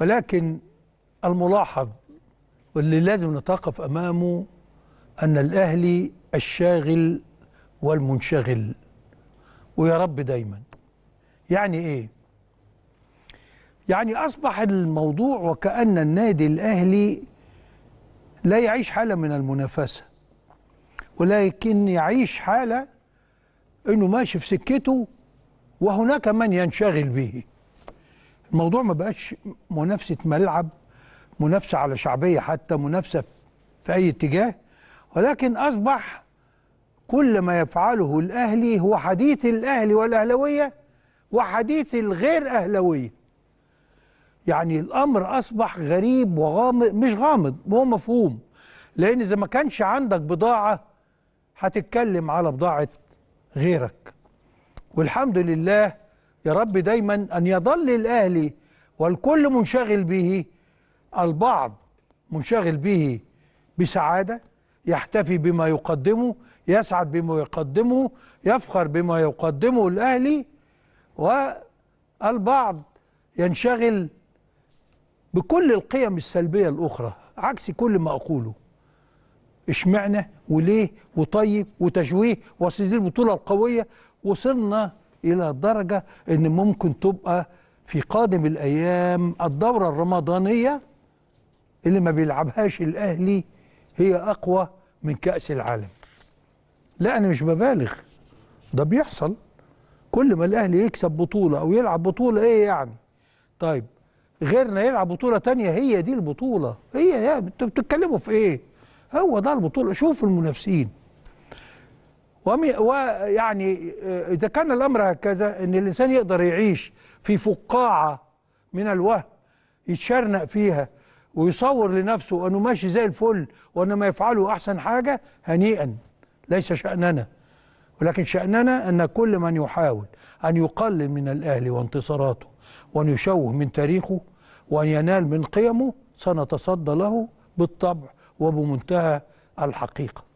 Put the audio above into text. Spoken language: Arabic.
ولكن الملاحظ واللي لازم نتوقف أمامه أن الأهلي الشاغل والمنشغل ويا رب دايما يعني إيه؟ يعني أصبح الموضوع وكأن النادي الأهلي لا يعيش حالة من المنافسة ولكن يعيش حالة أنه ماشي في سكته وهناك من ينشغل به الموضوع ما بقاش منافسه ملعب منافسه على شعبيه حتى منافسه في اي اتجاه ولكن اصبح كل ما يفعله الاهلي هو حديث الاهلي والاهلاويه وحديث الغير اهلاويه يعني الامر اصبح غريب وغامض مش غامض هو مفهوم لان اذا ما كانش عندك بضاعه هتتكلم على بضاعه غيرك والحمد لله يا رب دايما أن يظل الأهلي والكل منشغل به البعض منشغل به بسعادة يحتفي بما يقدمه يسعد بما يقدمه يفخر بما يقدمه الأهلي والبعض ينشغل بكل القيم السلبية الأخرى عكس كل ما أقوله اشمعنى وليه وطيب وتشويه وصيد دي البطولة القوية وصلنا إلى درجة أن ممكن تبقى في قادم الأيام الدورة الرمضانية اللي ما بيلعبهاش الأهلي هي أقوى من كأس العالم لا أنا مش ببالغ ده بيحصل كل ما الأهلي يكسب بطولة أو يلعب بطولة إيه يعني طيب غيرنا يلعب بطولة تانية هي دي البطولة هي انتوا بتتكلموا في إيه هو ده البطولة شوف المنافسين ويعني آه، إذا كان الأمر هكذا أن الإنسان يقدر يعيش في فقاعة من الوهم يتشرنق فيها ويصور لنفسه أنه ماشي زي الفل وأنه ما يفعله أحسن حاجة هنيئا ليس شأننا ولكن شأننا أن كل من يحاول أن يقلل من الأهلي وانتصاراته وأن يشوه من تاريخه وأن ينال من قيمه سنتصدى له بالطبع وبمنتهى الحقيقه